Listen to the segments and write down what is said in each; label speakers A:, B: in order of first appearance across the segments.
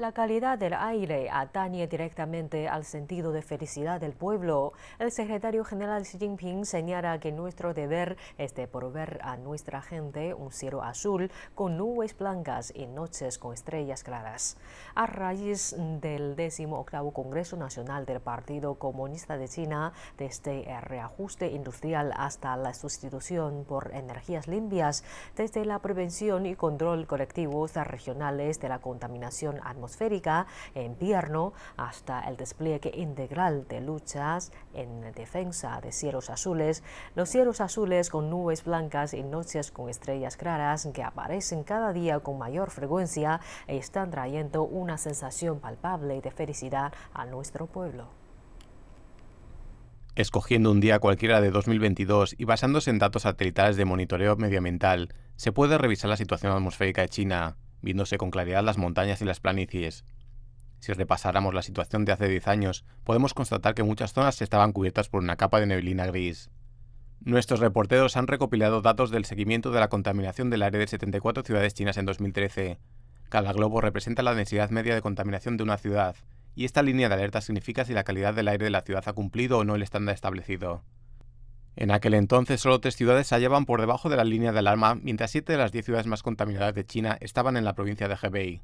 A: La calidad del aire atañe directamente al sentido de felicidad del pueblo. El secretario general Xi Jinping señala que nuestro deber es de proveer a nuestra gente un cielo azul con nubes blancas y noches con estrellas claras. A raíz del 18 Congreso Nacional del Partido Comunista de China, desde el este reajuste industrial hasta la sustitución por energías limpias, desde la prevención y control colectivos regionales de la contaminación atmosférica, atmosférica invierno hasta el despliegue integral de luchas en defensa de cielos azules, los cielos azules con nubes blancas y noches con estrellas claras que aparecen cada día con mayor frecuencia están trayendo una sensación palpable de felicidad a nuestro pueblo.
B: Escogiendo un día cualquiera de 2022 y basándose en datos satelitales de monitoreo medioambiental, se puede revisar la situación atmosférica de China, viéndose con claridad las montañas y las planicies. Si repasáramos la situación de hace 10 años, podemos constatar que muchas zonas estaban cubiertas por una capa de neblina gris. Nuestros reporteros han recopilado datos del seguimiento de la contaminación del aire de 74 ciudades chinas en 2013. Cada globo representa la densidad media de contaminación de una ciudad, y esta línea de alerta significa si la calidad del aire de la ciudad ha cumplido o no el estándar establecido. En aquel entonces, solo tres ciudades se hallaban por debajo de la línea de alarma, mientras siete de las diez ciudades más contaminadas de China estaban en la provincia de Hebei.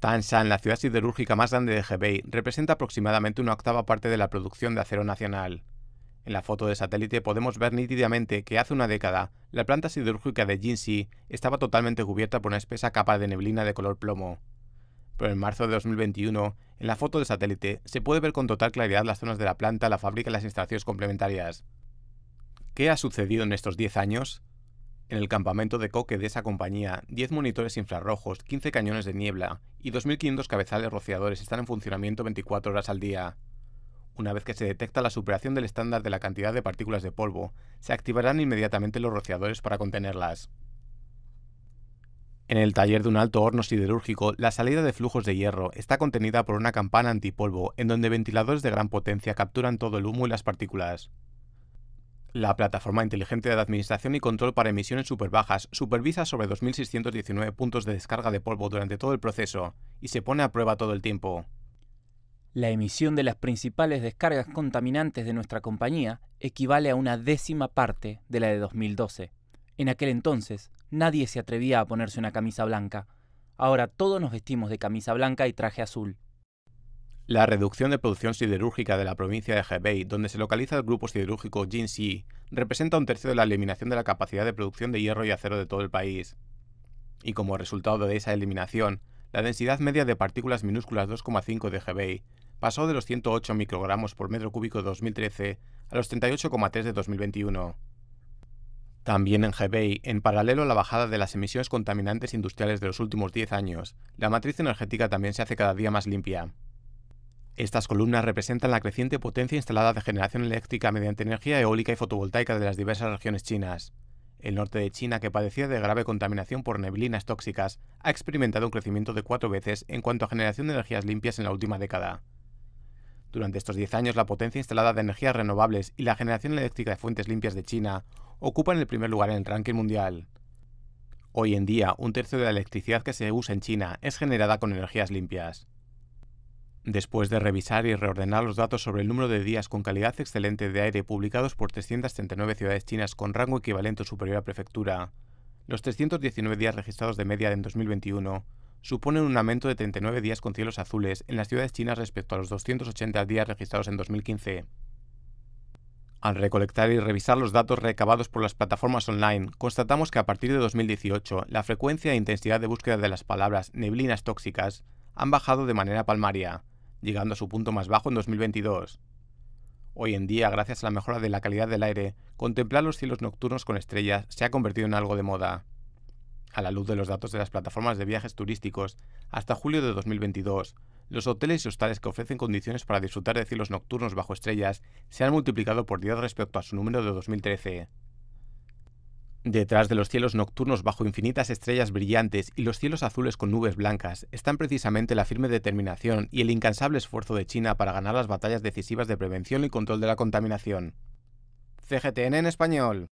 B: Tanshan, la ciudad siderúrgica más grande de Hebei, representa aproximadamente una octava parte de la producción de acero nacional. En la foto de satélite podemos ver nítidamente que hace una década, la planta siderúrgica de Jinxi estaba totalmente cubierta por una espesa capa de neblina de color plomo pero en marzo de 2021, en la foto de satélite, se puede ver con total claridad las zonas de la planta, la fábrica y las instalaciones complementarias. ¿Qué ha sucedido en estos 10 años? En el campamento de coque de esa compañía, 10 monitores infrarrojos, 15 cañones de niebla y 2.500 cabezales rociadores están en funcionamiento 24 horas al día. Una vez que se detecta la superación del estándar de la cantidad de partículas de polvo, se activarán inmediatamente los rociadores para contenerlas. En el taller de un alto horno siderúrgico, la salida de flujos de hierro está contenida por una campana antipolvo en donde ventiladores de gran potencia capturan todo el humo y las partículas. La plataforma inteligente de administración y control para emisiones superbajas supervisa sobre 2.619 puntos de descarga de polvo durante todo el proceso y se pone a prueba todo el tiempo. La emisión de las principales descargas contaminantes de nuestra compañía equivale a una décima parte de la de 2012. En aquel entonces, nadie se atrevía a ponerse una camisa blanca. Ahora todos nos vestimos de camisa blanca y traje azul. La reducción de producción siderúrgica de la provincia de Hebei, donde se localiza el grupo siderúrgico Jinxi, representa un tercio de la eliminación de la capacidad de producción de hierro y acero de todo el país. Y como resultado de esa eliminación, la densidad media de partículas minúsculas 2,5 de Hebei pasó de los 108 microgramos por metro cúbico de 2013 a los 38,3 de 2021. También en Hebei, en paralelo a la bajada de las emisiones contaminantes industriales de los últimos 10 años, la matriz energética también se hace cada día más limpia. Estas columnas representan la creciente potencia instalada de generación eléctrica mediante energía eólica y fotovoltaica de las diversas regiones chinas. El norte de China, que padecía de grave contaminación por neblinas tóxicas, ha experimentado un crecimiento de cuatro veces en cuanto a generación de energías limpias en la última década. Durante estos 10 años, la potencia instalada de energías renovables y la generación eléctrica de fuentes limpias de China ocupan el primer lugar en el ranking mundial. Hoy en día, un tercio de la electricidad que se usa en China es generada con energías limpias. Después de revisar y reordenar los datos sobre el número de días con calidad excelente de aire publicados por 339 ciudades chinas con rango equivalente o superior a prefectura, los 319 días registrados de media en 2021 suponen un aumento de 39 días con cielos azules en las ciudades chinas respecto a los 280 días registrados en 2015. Al recolectar y revisar los datos recabados por las plataformas online, constatamos que a partir de 2018 la frecuencia e intensidad de búsqueda de las palabras neblinas tóxicas han bajado de manera palmaria, llegando a su punto más bajo en 2022. Hoy en día, gracias a la mejora de la calidad del aire, contemplar los cielos nocturnos con estrellas se ha convertido en algo de moda. A la luz de los datos de las plataformas de viajes turísticos, hasta julio de 2022, los hoteles y hostales que ofrecen condiciones para disfrutar de cielos nocturnos bajo estrellas se han multiplicado por 10 respecto a su número de 2013. Detrás de los cielos nocturnos bajo infinitas estrellas brillantes y los cielos azules con nubes blancas están precisamente la firme determinación y el incansable esfuerzo de China para ganar las batallas decisivas de prevención y control de la contaminación. CGTN en español.